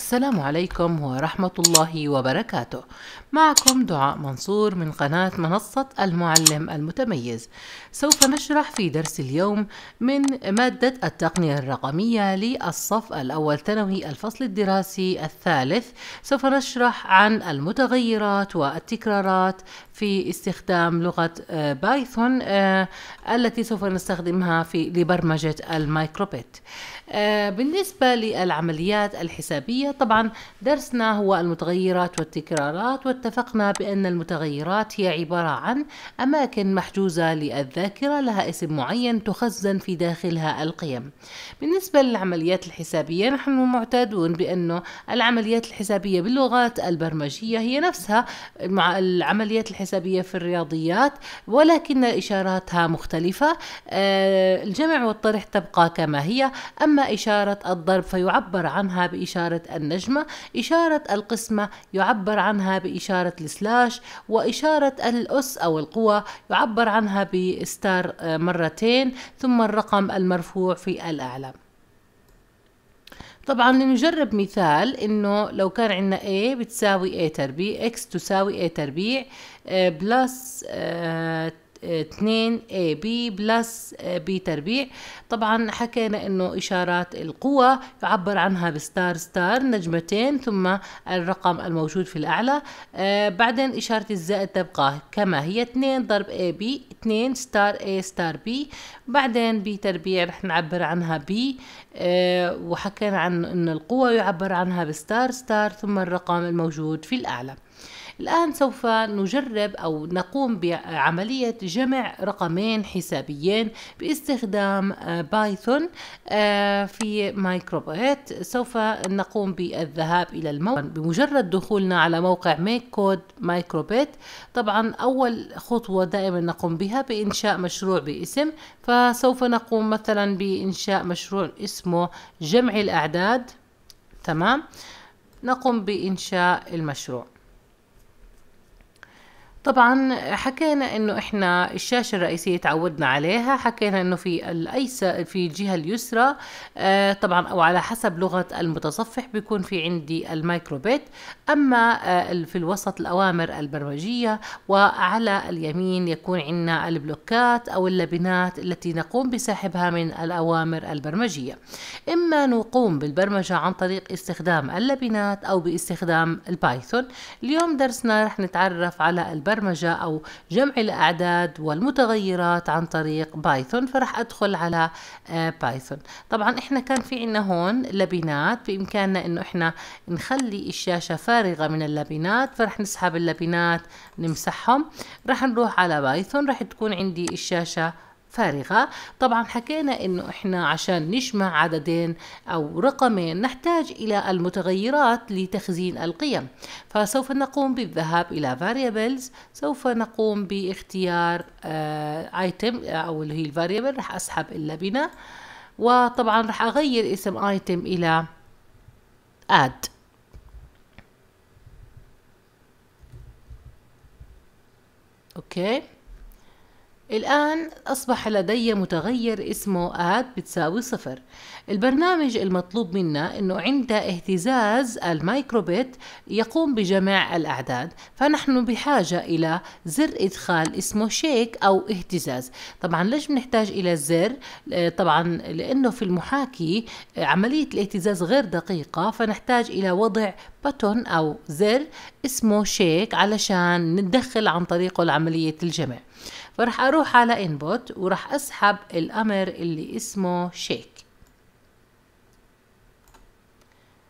السلام عليكم ورحمة الله وبركاته معكم دعاء منصور من قناة منصة المعلم المتميز سوف نشرح في درس اليوم من مادة التقنية الرقمية للصف الأول ثانوي الفصل الدراسي الثالث سوف نشرح عن المتغيرات والتكرارات في استخدام لغة آه، بايثون آه، التي سوف نستخدمها في لبرمجة المايكروبيت آه، بالنسبة للعمليات الحسابية طبعا درسنا هو المتغيرات والتكرارات واتفقنا بأن المتغيرات هي عبارة عن أماكن محجوزة للذاكرة لها اسم معين تخزن في داخلها القيم بالنسبة للعمليات الحسابية نحن معتادون بأنه العمليات الحسابية باللغات البرمجية هي نفسها مع العمليات الحسابية في الرياضيات ولكن إشاراتها مختلفة آه، الجمع والطرح تبقى كما هي أما إشارة الضرب فيعبر عنها بإشارة النجمة إشارة القسمة يعبر عنها بإشارة السلاش وإشارة الأس أو القوة يعبر عنها بستار آه، مرتين ثم الرقم المرفوع في الأعلى طبعا لنجرب مثال انه لو كان عندنا a بتساوي a تربيع x تساوي a تربيع بلس آه، 2 اي بي بلس بي تربيع طبعا حكينا انه اشارات القوى يعبر عنها بستار ستار نجمتين ثم الرقم الموجود في الاعلى آه، بعدين اشاره الزائد تبقى كما هي 2 ضرب اي بي 2 ستار اي ستار بي بعدين بي تربيع رح نعبر عنها بي آه، وحكينا عن انه القوى يعبر عنها بستار ستار ثم الرقم الموجود في الاعلى الآن سوف نجرب أو نقوم بعملية جمع رقمين حسابيين باستخدام آه، بايثون آه، في مايكروبيت سوف نقوم بالذهاب إلى الموقع بمجرد دخولنا على موقع ميك كود مايكروبيت طبعا أول خطوة دائما نقوم بها بإنشاء مشروع باسم فسوف نقوم مثلا بإنشاء مشروع اسمه جمع الأعداد تمام نقوم بإنشاء المشروع طبعا حكينا انه احنا الشاشه الرئيسيه تعودنا عليها حكينا انه في الايسر في الجهه اليسرى آه طبعا او على حسب لغه المتصفح بيكون في عندي المايكروبيت اما آه في الوسط الاوامر البرمجيه وعلى اليمين يكون عندنا البلوكات او اللبنات التي نقوم بسحبها من الاوامر البرمجيه اما نقوم بالبرمجه عن طريق استخدام اللبنات او باستخدام البايثون اليوم درسنا رح نتعرف على البرمجة البرمجة أو جمع الأعداد والمتغيرات عن طريق بايثون فرح أدخل على آه، بايثون طبعا إحنا كان في عنا هون لبنات بإمكاننا إنه إحنا نخلي الشاشة فارغة من اللبنات فرح نسحب اللبنات نمسحهم رح نروح على بايثون رح تكون عندي الشاشة فارغة طبعا حكينا انه احنا عشان نجمع عددين او رقمين نحتاج الى المتغيرات لتخزين القيم فسوف نقوم بالذهاب الى variables سوف نقوم باختيار آه، item او اللي هي الفاريبل راح اسحب اللبنة وطبعا راح اغير اسم item الى add اوكي okay. الآن أصبح لدي متغير اسمه add بتساوي صفر البرنامج المطلوب منا أنه عند اهتزاز الميكروبيت يقوم بجمع الأعداد فنحن بحاجة إلى زر إدخال اسمه شيك أو اهتزاز طبعا ليش بنحتاج إلى الزر آه، طبعا لأنه في المحاكي عملية الاهتزاز غير دقيقة فنحتاج إلى وضع بتون أو زر اسمه شيك علشان ندخل عن طريقه لعملية الجمع فرح اروح على إنبوت وراح اسحب الامر اللي اسمه شيك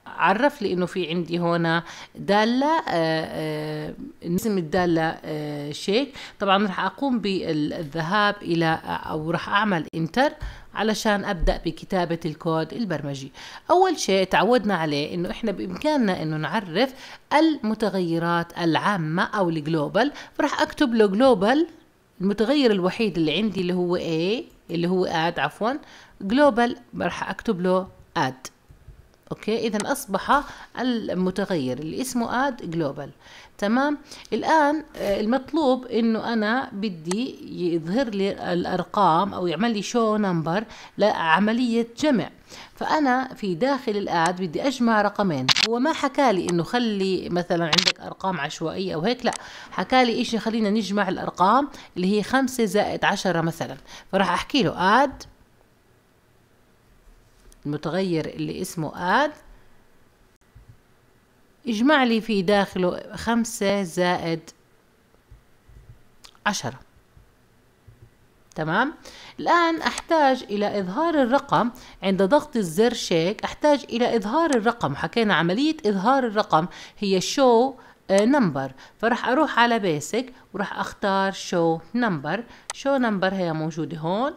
عرف لي انه في عندي هون داله آه، آه، اسم الداله آه، شيك طبعا راح اقوم بالذهاب الى او راح اعمل انتر علشان ابدا بكتابه الكود البرمجي اول شيء تعودنا عليه انه احنا بامكاننا انه نعرف المتغيرات العامه او الجلوبال فراح اكتب له جلوبال المتغير الوحيد اللي عندي اللي هو A اللي هو add عفوا global راح أكتب له add اوكي اذا اصبح المتغير اللي اسمه اد جلوبال تمام الان آه، المطلوب انه انا بدي يظهر لي الارقام او يعمل لي شو نمبر لعمليه جمع فانا في داخل الاد بدي اجمع رقمين هو ما حكى لي انه خلي مثلا عندك ارقام عشوائيه او هيك لا حكى لي شيء خلينا نجمع الارقام اللي هي 5 زائد 10 مثلا فراح احكي له اد المتغير اللي اسمه add اجمع لي في داخله خمسة زائد عشرة تمام الآن أحتاج إلى إظهار الرقم عند ضغط الزر شيك أحتاج إلى إظهار الرقم حكينا عملية إظهار الرقم هي show نمبر فرح أروح على بيسك وراح أختار show نمبر show نمبر هي موجودة هون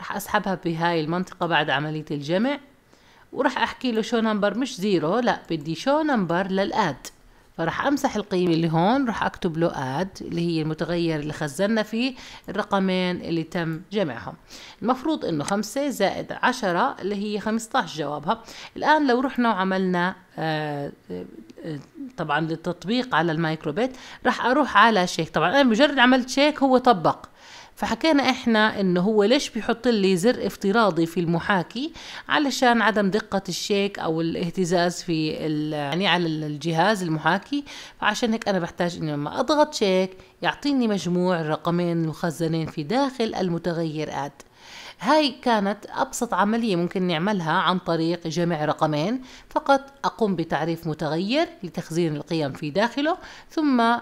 رح اسحبها بهاي المنطقة بعد عملية الجمع ورح احكي له شو نمبر مش زيرو لا بدي شو نمبر للاد فرح امسح القيمة اللي هون رح اكتب له اد اللي هي المتغير اللي خزنا فيه الرقمين اللي تم جمعهم المفروض انه خمسة زائد عشرة اللي هي خمستاش جوابها الان لو رحنا وعملنا آه، آه، طبعا للتطبيق على المايكروبيت رح اروح على شيك طبعا انا مجرد عملت شيك هو طبق فحكينا احنا انه هو ليش بيحط لي زر افتراضي في المحاكي علشان عدم دقة الشيك او الاهتزاز في يعني على الجهاز المحاكي فعشان هيك انا بحتاج انه لما اضغط شيك يعطيني مجموع الرقمين المخزنين في داخل المتغير اد هاي كانت أبسط عملية ممكن نعملها عن طريق جمع رقمين فقط أقوم بتعريف متغير لتخزين القيم في داخله ثم آه،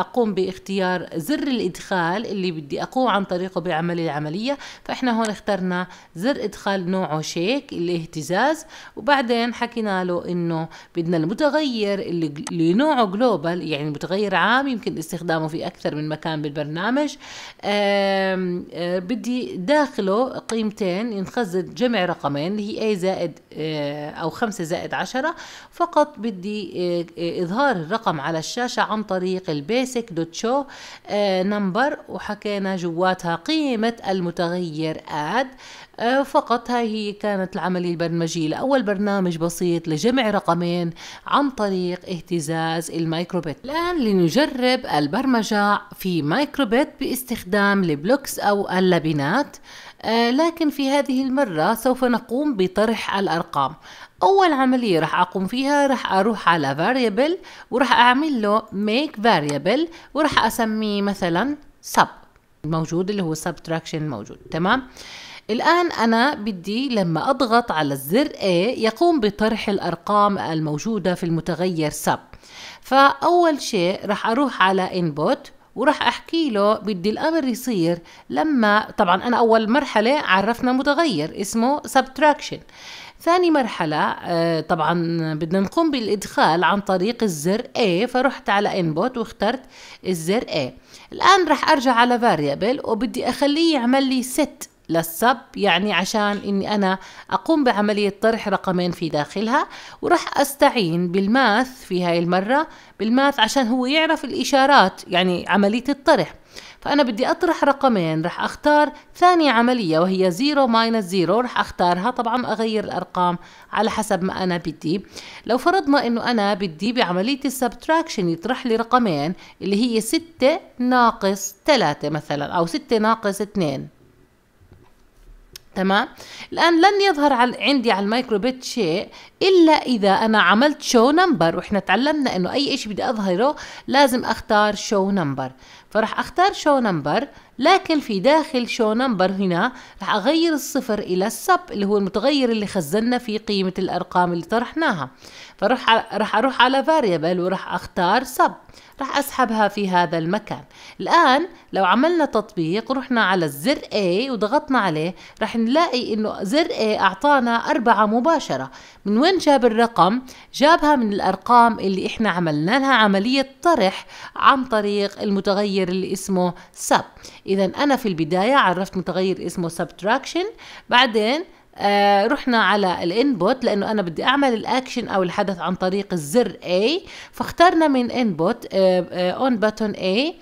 أقوم باختيار زر الإدخال اللي بدي أقوم عن طريقه بعمل العملية فإحنا هون اخترنا زر إدخال نوعه شيك اللي اهتزاز وبعدين حكينا له إنه بدنا المتغير اللي نوعه جلوبال يعني متغير عام يمكن استخدامه في أكثر من مكان بالبرنامج آه، بدي داخله قيمتين ينخزن جمع رقمين اللي هي a زائد آه، أو خمسة زائد عشرة فقط بدي آه، آه، إظهار الرقم على الشاشة عن طريق البيسك دوت شو نمبر وحكينا جواتها قيمة المتغير add أه، فقط هاي هي كانت العملية البرمجية لأول برنامج بسيط لجمع رقمين عن طريق اهتزاز الميكروبيت الآن لنجرب البرمجة في مايكروبيت باستخدام البلوكس أو اللبنات أه، لكن في هذه المرة سوف نقوم بطرح الأرقام أول عملية راح أقوم فيها راح أروح على variable وراح أعمل له make variable وراح أسميه مثلا sub الموجود اللي هو subtraction موجود تمام الآن أنا بدي لما أضغط على الزر A يقوم بطرح الأرقام الموجودة في المتغير sub فأول شيء رح أروح على input وراح احكي له بدي الامر يصير لما طبعا انا اول مرحله عرفنا متغير اسمه subtraction ثاني مرحله آه، طبعا بدنا نقوم بالادخال عن طريق الزر A فرحت على input واخترت الزر A الان راح ارجع على variable وبدي اخليه يعمل لي set للسب يعني عشان اني انا اقوم بعملية طرح رقمين في داخلها وراح استعين بالماث في هاي المرة بالماث عشان هو يعرف الاشارات يعني عملية الطرح فأنا بدي أطرح رقمين رح أختار ثاني عملية وهي 0 ماينس 0 رح أختارها طبعا أغير الأرقام على حسب ما أنا بدي لو فرضنا أنه أنا بدي بعملية السبتراكشن يطرح لي رقمين اللي هي 6 ناقص 3 مثلا أو 6 ناقص 2 تمام الآن لن يظهر على عندي على الميكروبيت شيء إلا إذا أنا عملت شو نمبر وإحنا تعلمنا إنه أي إشي بدي أظهره لازم أختار شو نمبر فرح أختار شو نمبر لكن في داخل شو نمبر هنا رح أغير الصفر إلى السب اللي هو المتغير اللي خزنا فيه قيمة الأرقام اللي طرحناها فراح راح اروح على فاريبل وراح اختار سب راح اسحبها في هذا المكان الان لو عملنا تطبيق رحنا على الزر A وضغطنا عليه راح نلاقي انه زر A اعطانا أربعة مباشرة من وين جاب الرقم جابها من الارقام اللي احنا عملنا لها عملية طرح عن طريق المتغير اللي اسمه سب اذا انا في البداية عرفت متغير اسمه subtraction بعدين آه رحنا على الانبوت لانه انا بدي اعمل الاكشن او الحدث عن طريق الزر A فاخترنا من انبوت اون آه، باتون آه، A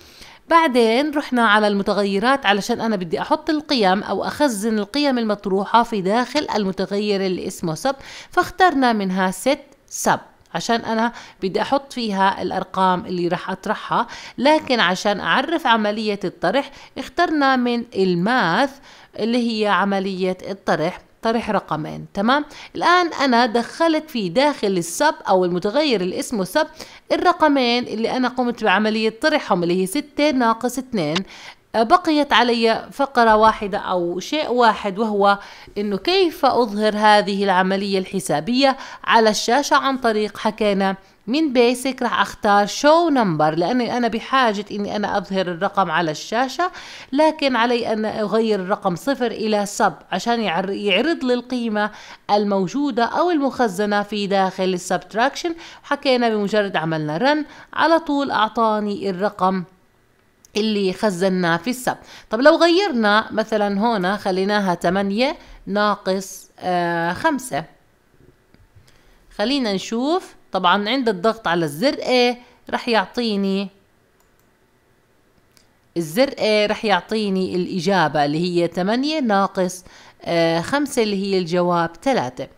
بعدين رحنا على المتغيرات علشان انا بدي احط القيم او اخزن القيم المطروحه في داخل المتغير اللي اسمه سب فاخترنا منها ست سب عشان انا بدي احط فيها الارقام اللي راح اطرحها لكن عشان اعرف عمليه الطرح اخترنا من الماث اللي هي عمليه الطرح طرح رقمين تمام الآن أنا دخلت في داخل السب أو المتغير اللي اسمه سب الرقمين اللي أنا قمت بعملية طرحهم اللي هي ستة ناقص 2 آه، بقيت علي فقرة واحدة أو شيء واحد وهو أنه كيف أظهر هذه العملية الحسابية على الشاشة عن طريق حكينا من بيسك راح اختار شو نمبر لاني انا بحاجة اني انا اظهر الرقم على الشاشة لكن علي ان اغير الرقم صفر الى سب عشان يعرض لي القيمة الموجودة او المخزنة في داخل السبتراكشن حكينا بمجرد عملنا رن على طول اعطاني الرقم اللي خزناه في السب طب لو غيرنا مثلا هنا خليناها 8 ناقص 5 آه، خمسة خلينا نشوف طبعا عند الضغط على الزر A رح يعطيني الزر A رح يعطيني الإجابة اللي هي 8 ناقص آه، خمسة اللي هي الجواب 3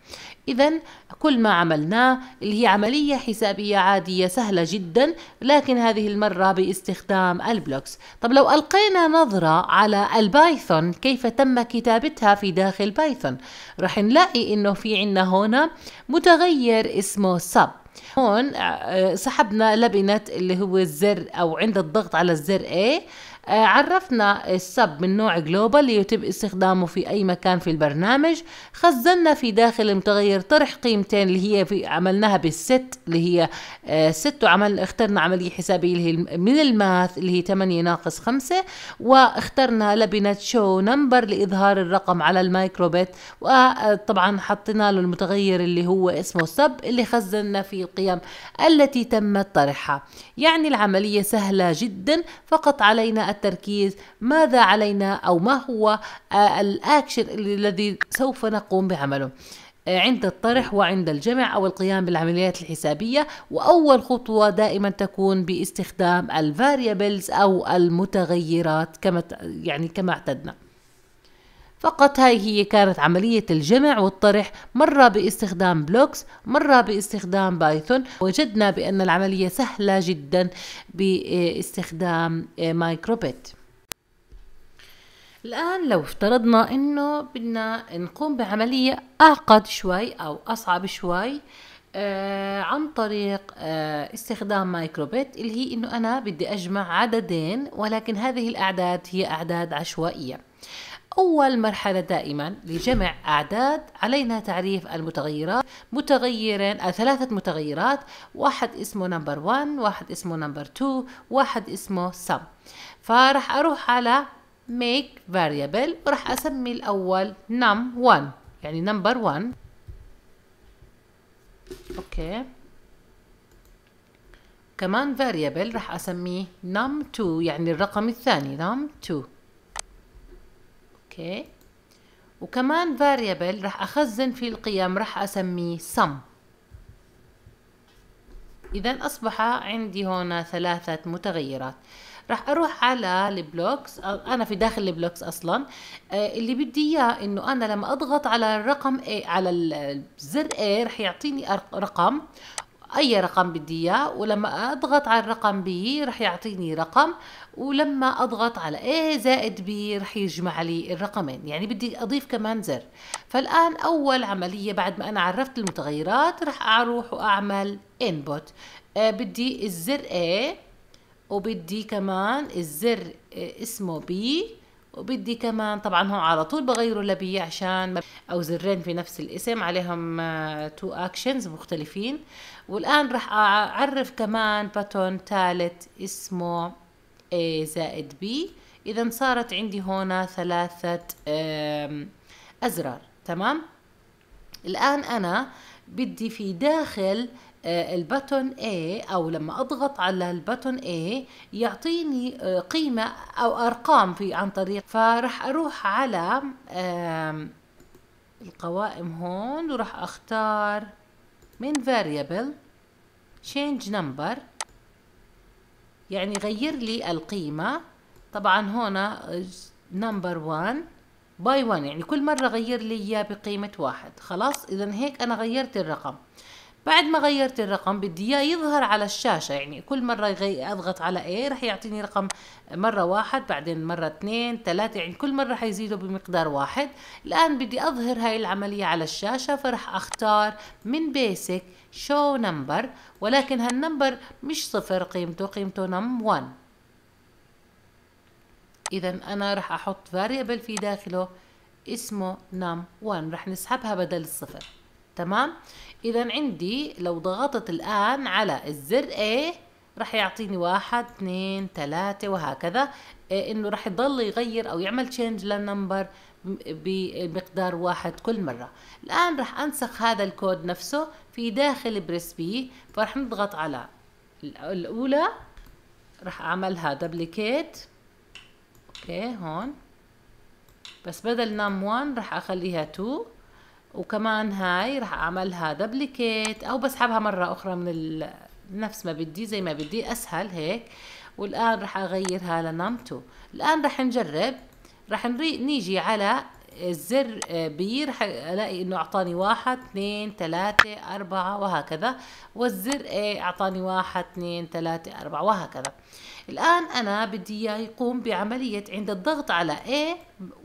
إذا كل ما عملناه اللي هي عملية حسابية عادية سهلة جدا لكن هذه المرة باستخدام البلوكس طب لو ألقينا نظرة على البايثون كيف تم كتابتها في داخل بايثون رح نلاقي إنه في عنا هنا متغير اسمه سب هون آه، آه، سحبنا لبنة اللي هو الزر او عند الضغط على الزر A آه، عرفنا السب من نوع جلوبال ليتم استخدامه في أي مكان في البرنامج خزنا في داخل المتغير طرح قيمتين اللي هي في عملناها بالست اللي هي آه، ست وعمل اخترنا عملية حسابية اللي هي من الماث اللي هي 8 ناقص 5 واخترنا لبنة شو نمبر لإظهار الرقم على المايكروبيت وطبعا حطينا له المتغير اللي هو اسمه سب اللي خزنا فيه القيم التي تم طرحها يعني العملية سهلة جدا فقط علينا التركيز ماذا علينا أو ما هو آه، الأكشن الذي سوف نقوم بعمله آه، عند الطرح وعند الجمع أو القيام بالعمليات الحسابية وأول خطوة دائما تكون باستخدام الفاريبلز أو المتغيرات كما يعني كما اعتدنا فقط هاي هي كانت عملية الجمع والطرح مرة باستخدام بلوكس مرة باستخدام بايثون وجدنا بأن العملية سهلة جدا باستخدام مايكروبيت الآن لو افترضنا أنه بدنا نقوم بعملية أعقد شوي أو أصعب شوي آه عن طريق آه استخدام مايكروبيت اللي هي أنه أنا بدي أجمع عددين ولكن هذه الأعداد هي أعداد عشوائية أول مرحلة دائما لجمع أعداد علينا تعريف المتغيرات متغيرين ثلاثة متغيرات واحد اسمه نمبر 1 واحد اسمه نمبر 2 واحد اسمه sum فراح أروح على make variable وراح أسمي الأول num 1 يعني نمبر 1 أوكي كمان variable راح أسميه num 2 يعني الرقم الثاني num 2 اوكي وكمان فاريبل رح اخزن فيه القيم رح اسميه sum اذا اصبح عندي هنا ثلاثة متغيرات راح اروح على البلوكس انا في داخل البلوكس اصلا آه، اللي بدي اياه انه انا لما اضغط على الرقم A على الزر A رح يعطيني رقم اي رقم بدي اياه ولما اضغط على الرقم بي رح يعطيني رقم ولما اضغط على A زائد B رح يجمع لي الرقمين يعني بدي اضيف كمان زر فالان اول عملية بعد ما انا عرفت المتغيرات رح اروح واعمل input آه بدي الزر A وبدي كمان الزر آه، اسمه B وبدي كمان طبعا هون على طول بغيروا لبي عشان او زرين في نفس الاسم عليهم تو آه، اكشنز مختلفين والان راح اعرف كمان باتون ثالث اسمه A زائد B اذا صارت عندي هنا ثلاثة ازرار تمام الان انا بدي في داخل آه، البتون A أو لما أضغط على البتون A يعطيني آه، قيمة أو أرقام في عن طريق فرح أروح على القوائم هون وراح أختار من variable change number يعني غير لي القيمة طبعا هنا آه، number one باي one يعني كل مرة غير لي إياه بقيمة واحد خلاص إذا هيك أنا غيرت الرقم بعد ما غيرت الرقم بدي اياه يظهر على الشاشه يعني كل مره اضغط على ايه رح يعطيني رقم مره واحد بعدين مره اثنين ثلاثه يعني كل مره حيزيده بمقدار واحد الان بدي اظهر هاي العمليه على الشاشه فرح اختار من بيسك شو نمبر ولكن هالنمبر مش صفر قيمته قيمته نم 1 اذا انا رح احط فاريبل في داخله اسمه نم 1 رح نسحبها بدل الصفر تمام اذا عندي لو ضغطت الان على الزر A رح يعطيني واحد اثنين ثلاثة وهكذا إيه، انه رح يضل يغير او يعمل تشينج للنمبر بمقدار واحد كل مرة الان رح انسخ هذا الكود نفسه في داخل بريس بي فرح نضغط على الاولى رح اعملها دبليكيت اوكي هون بس بدل نام 1 رح اخليها 2 وكمان هاي رح اعملها دبليكيت او بسحبها مرة اخرى من ال... نفس ما بدي زي ما بدي اسهل هيك والان رح اغيرها تو الان رح نجرب رح نري... نيجي على الزر آه، بي رح الاقي انه اعطاني واحد اثنين ثلاثة اربعة وهكذا والزر اي آه، اعطاني واحد اثنين ثلاثة اربعة وهكذا الآن أنا بدي إياه يقوم بعملية عند الضغط على A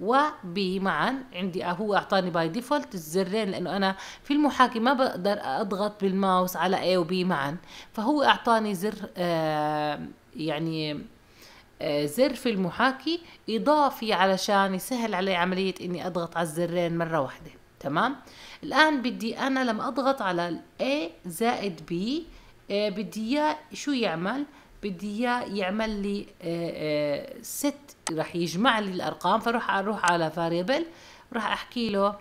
و B معا عندي هو أعطاني باي ديفولت الزرين لأنه أنا في المحاكي ما بقدر أضغط بالماوس على A و B معا فهو أعطاني زر آه، يعني آه، زر في المحاكي إضافي علشان يسهل علي عملية إني أضغط على الزرين مرة واحدة تمام الآن بدي أنا لما أضغط على A زائد B آه، بدي إياه شو يعمل بدي اياه يعمل لي آه، آه، ست راح يجمع لي الارقام فروح اروح على فاريبل راح احكي له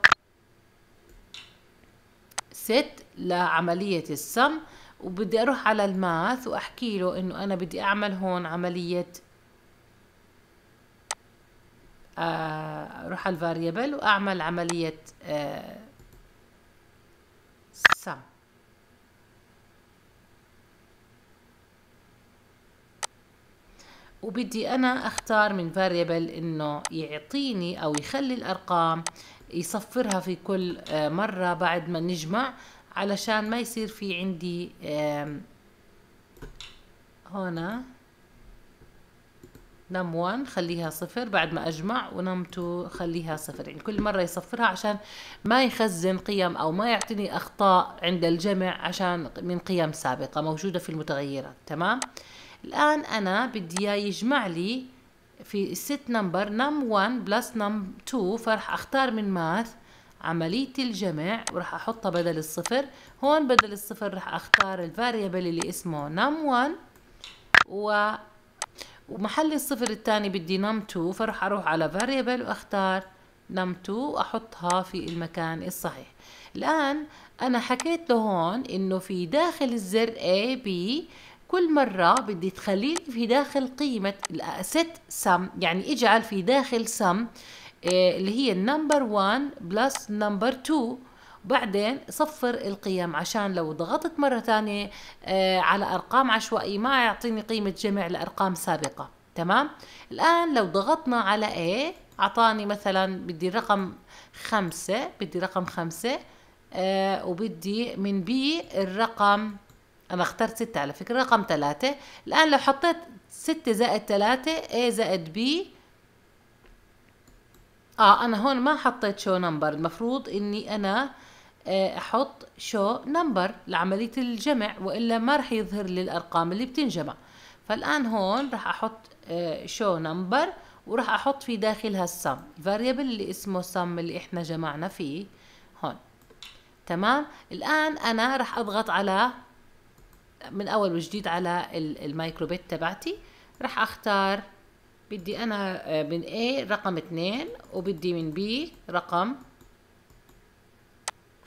ست لعمليه السم وبدي اروح على الماث واحكي له انه انا بدي اعمل هون عمليه آه، اروح على الفاريبل واعمل عمليه سم وبدي أنا أختار من فاريبل إنه يعطيني أو يخلي الأرقام يصفرها في كل آه، مرة بعد ما نجمع علشان ما يصير في عندي هنا نم 1 خليها صفر بعد ما أجمع ونم 2 خليها صفر يعني كل مرة يصفرها عشان ما يخزن قيم أو ما يعطيني أخطاء عند الجمع عشان من قيم سابقة موجودة في المتغيرات تمام؟ الآن أنا بدي إياه يجمع لي في الست نمبر نم 1 بلس نم 2 فرح أختار من ماث عملية الجمع وراح أحطها بدل الصفر هون بدل الصفر راح أختار الفاريبل اللي اسمه نم 1 و ومحل الصفر الثاني بدي نم 2 فراح أروح على فاريبل وأختار نم 2 وأحطها في المكان الصحيح الآن أنا حكيت له هون إنه في داخل الزر A B كل مرة بدي تخليه في داخل قيمة set sum يعني اجعل في داخل sum آه، اللي هي النمبر 1 بلس نمبر 2 وبعدين صفر القيم عشان لو ضغطت مرة ثانية آه، على أرقام عشوائية ما يعطيني قيمة جمع لأرقام سابقة تمام الآن لو ضغطنا على A أعطاني مثلا بدي رقم خمسة بدي رقم خمسة آه وبدي من B الرقم أنا اخترت ستة على فكرة رقم ثلاثة الآن لو حطيت ستة زائد ثلاثة A زائد B آه أنا هون ما حطيت شو نمبر المفروض إني أنا آه، أحط شو نمبر لعملية الجمع وإلا ما رح يظهر لي الأرقام اللي بتنجمع فالآن هون رح أحط شو نمبر وراح احط في داخلها السم فاريبل اللي اسمه سم اللي احنا جمعنا فيه هون تمام الان انا راح اضغط على من اول وجديد على الميكروبيت تبعتي راح اختار بدي انا آه، من A رقم اثنين وبدي من B رقم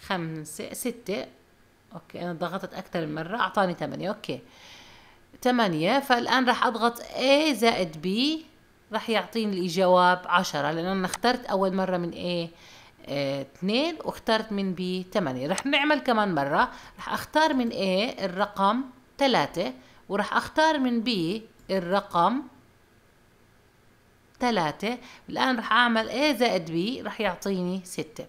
خمسة ستة اوكي انا ضغطت اكثر من مرة اعطاني ثمانية اوكي ثمانية فالان راح اضغط A زائد B راح يعطيني الجواب عشرة لان انا اخترت اول مرة من A 2 واخترت من B 8 رح نعمل كمان مرة رح اختار من A الرقم 3 ورح اختار من B الرقم 3 الآن رح أعمل A زائد B رح يعطيني 6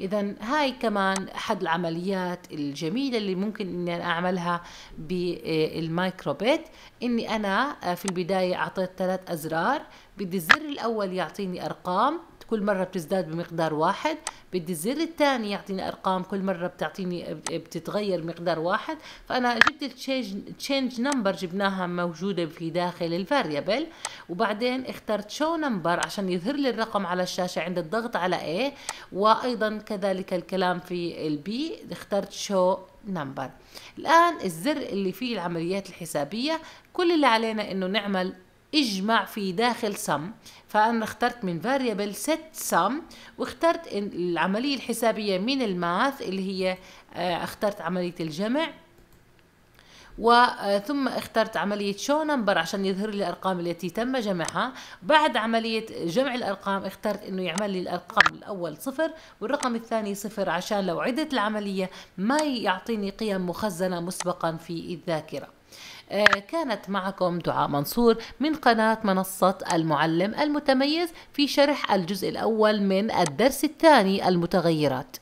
إذا هاي كمان أحد العمليات الجميلة اللي ممكن إني أنا أعملها بالمايكروبيت آه، إني أنا آه، في البداية أعطيت ثلاث أزرار بدي الزر الأول يعطيني أرقام كل مرة بتزداد بمقدار واحد بدي الزر الثاني يعطيني أرقام كل مرة بتعطيني بتتغير مقدار واحد فأنا جبت التشينج نمبر جبناها موجودة في داخل الفاريبل وبعدين اخترت شو نمبر عشان يظهر لي الرقم على الشاشة عند الضغط على A وأيضا كذلك الكلام في البي اخترت شو نمبر الآن الزر اللي فيه العمليات الحسابية كل اللي علينا إنه نعمل اجمع في داخل سم فأنا اخترت من فاريبل ست سم واخترت العملية الحسابية من الماث اللي هي آه، اخترت عملية الجمع وثم آه، اخترت عملية شو نمبر عشان يظهر لي الأرقام التي تم جمعها بعد عملية جمع الأرقام اخترت أنه يعمل لي الأرقام الأول صفر والرقم الثاني صفر عشان لو عدت العملية ما يعطيني قيم مخزنة مسبقا في الذاكرة آه، كانت معكم دعاء منصور من قناة منصة المعلم المتميز في شرح الجزء الأول من الدرس الثاني المتغيرات